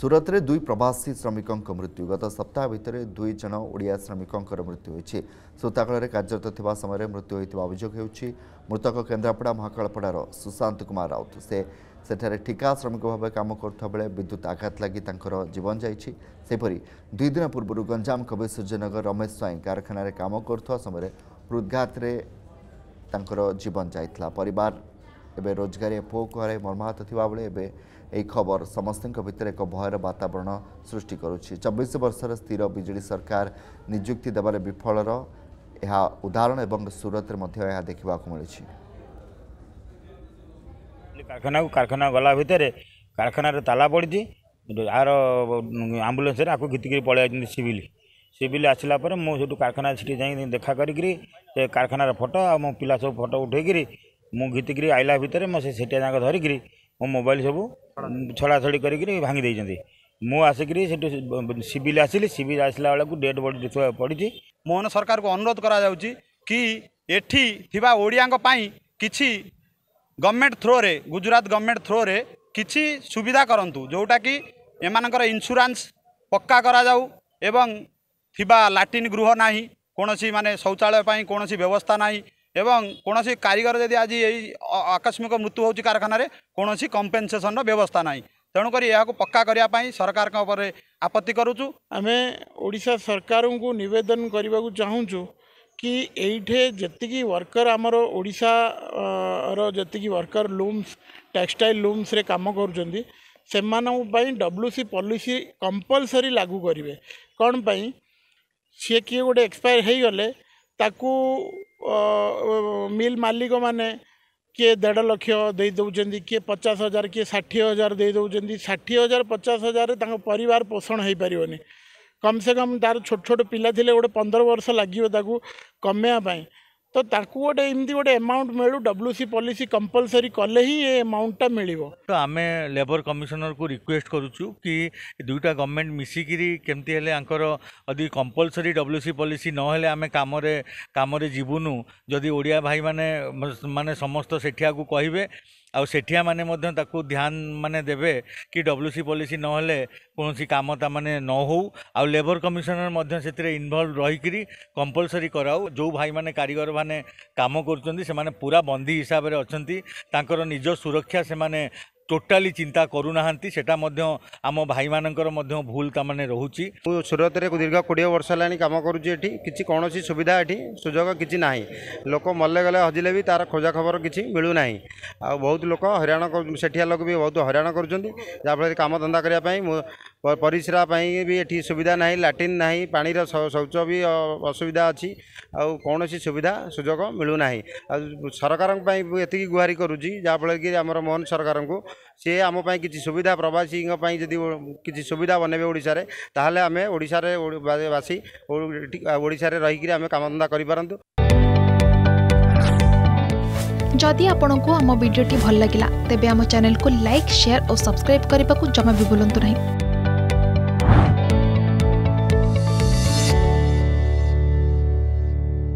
સુરતરે દુઈ પ્રવાસી શ્રમિકଙ୍କ મૃત્યુ ગત સપ્તાહ ભીતરે દુઈ જણ ઓડિયા શ્રમિકଙ୍କର મୃତ୍ୟુ ହୋଇଛି ଶ୍ରୋତାକାଳରେ କାର୍ଯ୍ୟରତ ଥିବା ସମୟରେ ମୃତ୍ୟୁ ହୋଇଥିବା ଅଭିଯୋଗ ହେଉଛି ମୃତକ କେନ୍ଦ୍ରାପଡ଼ା ମହାକାଳପଡ଼ାର ସୁଶାନ୍ତ କୁମାର ରାଉତ ସେ ସେଠାରେ ଠିକା ଶ୍ରମିକ ଭାବେ କାମ କରୁଥିବା ବେଳେ ବିଦ୍ୟୁତ ଆଘାତ ଲାଗି ତାଙ୍କର ଜୀବନ ଯାଇଛି ସେହିପରି ଦୁଇ ଦିନ ପୂର୍ବରୁ ଗଞ୍ଜାମ କବି ସୂର୍ଯ୍ୟନଗର ରମେଶ ସ୍ୱାଇଁ କାରଖାନାରେ କାମ କରୁଥିବା ସମୟରେ ହୃଦଘାତରେ ତାଙ୍କର ଜୀବନ ଯାଇଥିଲା ପରିବାର ଏବେ ରୋଜଗାରିଆ ପୁଅକୁ ହରାଇ ମର୍ମାହତ ଥିବାବେଳେ ଏବେ ଏହି ଖବର ସମସ୍ତଙ୍କ ଭିତରେ ଏକ ଭୟର ବାତାବରଣ ସୃଷ୍ଟି କରୁଛି ଚବିଶ ବର୍ଷର ସ୍ଥିର ବିଜେଡ଼ି ସରକାର ନିଯୁକ୍ତି ଦେବାରେ ବିଫଳର ଏହା ଉଦାହରଣ ଏବଂ ସୁରତରେ ମଧ୍ୟ ଏହା ଦେଖିବାକୁ ମିଳିଛି କାରଖାନାକୁ କାରଖାନା ଗଲା ଭିତରେ କାରଖାନାରେ ତାଲା ପଡ଼ିଛି ଆର ଆମ୍ବୁଲାନ୍ସରେ ଆକୁ ଘିତିକିରି ପଳେଇ ଆସିଛନ୍ତି ସିଭିଲ୍ ସିଭିଲ୍ ଆସିଲା ପରେ ମୁଁ ସେଠୁ କାରଖାନା ସେଠି ଯାଇ ଦେଖା କରିକିରି ସେ କାରଖାନାର ଫଟୋ ଆଉ ମୋ ପିଲା ସବୁ ଫଟୋ ଉଠେଇକିରି मुझीकि आईला भितर मैं सीटा जाक धरिकी मो मोबाइल सब छड़ाछड़ी कर भांगी देते मुझ सिविल आसली सिविल आसला बेल डेड बडी देखा पड़ी मोहन सरकार को अनुरोध कराऊँगी कि गवर्नमेंट थ्रो रे गुजरात गवर्नमेंट थ्रो रे कि सुविधा करूँ जोटा कि इन्सुरांस पक्का करा थिबा लाटिन गृह ना कौन मानने शौचालय कौन व्यवस्था ना एवं कौन सी कारीगर जदि आज आकस्मिक मृत्यु हो कारखाना कौन कंपेनसेसन व्यवस्था ना तेणुक यह पक्का करने सरकार आपत्ति करुचु आम ओडा सरकार को नवेदन करने को चाहूँ कि ये जी वर्कर आम ओडा जी वर्कर लुम्स टेक्सटाइल लुम्स कम कर डब्ल्यू सी पलिस कंपलसरी लागू करेंगे कौनपी सी किए गोटे एक्सपायर हो गले मिल मालिक मैंने किए देढ़ लक्ष दे दौंस किए पचास हजार किए षाठी हजार दे दौरान षाठी हजार पचास हजार पर पोषण हो नहीं कम से कम तार छोट छोट पिला गोटे पंद्रह वर्ष लगे कमेपी ତ ତାଙ୍କୁ ଗୋଟେ ଏମିତି ଗୋଟେ ଆମାଉଣ୍ଟ ମିଳୁ ଡବ୍ଲ୍ୟୁ ସି ପଲିସି କମ୍ପଲସରି କଲେ ହିଁ ଏ ଆମାଉଣ୍ଟଟା ମିଳିବ ତ ଆମେ ଲେବର କମିଶନରକୁ ରିକ୍ୱେଷ୍ଟ କରୁଛୁ କି ଦୁଇଟା ଗଭର୍ଣ୍ଣମେଣ୍ଟ ମିଶିକିରି କେମିତି ହେଲେ ଆଙ୍କର ଯଦି କମ୍ପଲସରି ଡବ୍ଲ୍ୟୁ ସି ପଲିସି ନହେଲେ ଆମେ କାମରେ କାମରେ ଯିବୁନୁ ଯଦି ଓଡ଼ିଆ ଭାଇମାନେ ମାନେ ସମସ୍ତ ସେଠି ଆଗକୁ କହିବେ ଆଉ ସେଠିଆମାନେ ମଧ୍ୟ ତାକୁ ଧ୍ୟାନ ମାନେ ଦେବେ କି ଡବ୍ଲ୍ୟୁ ସି ପଲିସି ନହେଲେ କୌଣସି କାମ ତାମାନେ ନ ହେଉ ଆଉ ଲେବର କମିଶନର ମଧ୍ୟ ସେଥିରେ ଇନଭଲ୍ଭ ରହିକିରି କମ୍ପଲସରି କରାଉ ଯେଉଁ ଭାଇମାନେ କାରିଗର ମାନେ କାମ କରୁଛନ୍ତି ସେମାନେ ପୁରା ବନ୍ଦୀ ହିସାବରେ ଅଛନ୍ତି ତାଙ୍କର ନିଜ ସୁରକ୍ଷା ସେମାନେ ଟୋଟାଲି ଚିନ୍ତା କରୁନାହାନ୍ତି ସେଟା ମଧ୍ୟ ଆମ ଭାଇମାନଙ୍କର ମଧ୍ୟ ଭୁଲ ତାମାନେ ରହୁଛି ମୁଁ ସୁରତରେ ଦୀର୍ଘ କୋଡ଼ିଏ ବର୍ଷ ହେଲାଣି କାମ କରୁଛି ଏଠି କିଛି କୌଣସି ସୁବିଧା ଏଠି ସୁଯୋଗ କିଛି ନାହିଁ ଲୋକ ମଲେ ଗଲେ ହଜିଲେ ବି ତା'ର ଖୋଜା ଖବର କିଛି ମିଳୁନାହିଁ ଆଉ ବହୁତ ଲୋକ ହଇରାଣ ସେଠିଆ ଲୋକ ବି ବହୁତ ହଇରାଣ କରୁଛନ୍ତି ଯାହାଫଳରେ କାମ ଧନ୍ଦା କରିବା ପାଇଁ ମୁଁ ପରିସ୍ରା ପାଇଁ ବି ଏଠି ସୁବିଧା ନାହିଁ ଲାଟ୍ରିନ୍ ନାହିଁ ପାଣିର ଶୌଚ ବି ଅସୁବିଧା ଅଛି ଆଉ କୌଣସି ସୁବିଧା ସୁଯୋଗ ମିଳୁନାହିଁ ଆଉ ସରକାରଙ୍କ ପାଇଁ ଏତିକି ଗୁହାରି କରୁଛି ଯାହାଫଳରେ କି ଆମର ମୋହନ ସରକାରଙ୍କୁ ସିଏ ଆମ ପାଇଁ କିଛି ସୁବିଧା ପ୍ରବାସୀଙ୍କ ପାଇଁ ଯଦି କିଛି ସୁବିଧା ବନେଇବେ ଓଡ଼ିଶାରେ ତାହେଲେ ଆମେ ଓଡ଼ିଶାରେ ବାସୀ ଓଡ଼ିଶାରେ ରହିକରି ଆମେ କାମଧନ୍ଦା କରିପାରନ୍ତୁ ଯଦି ଆପଣଙ୍କୁ ଆମ ଭିଡ଼ିଓଟି ଭଲ ଲାଗିଲା ତେବେ ଆମ ଚ୍ୟାନେଲକୁ ଲାଇକ୍ ସେୟାର ଓ ସବସ୍କ୍ରାଇବ୍ କରିବାକୁ ଜମା ବି ଭୁଲନ୍ତୁ ନାହିଁ